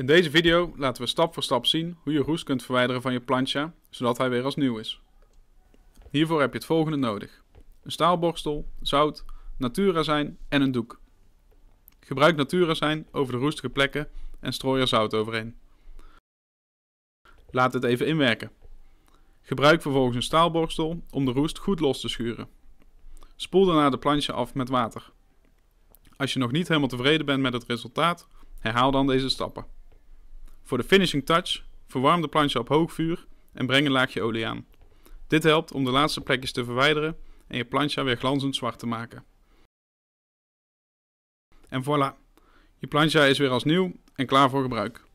In deze video laten we stap voor stap zien hoe je roest kunt verwijderen van je plancha, zodat hij weer als nieuw is. Hiervoor heb je het volgende nodig. Een staalborstel, zout, natuurazijn en een doek. Gebruik natuurazijn over de roestige plekken en strooi er zout overheen. Laat het even inwerken. Gebruik vervolgens een staalborstel om de roest goed los te schuren. Spoel daarna de plancha af met water. Als je nog niet helemaal tevreden bent met het resultaat, herhaal dan deze stappen. Voor de finishing touch, verwarm de planche op hoog vuur en breng een laagje olie aan. Dit helpt om de laatste plekjes te verwijderen en je plancha weer glanzend zwart te maken. En voilà, je plancha is weer als nieuw en klaar voor gebruik.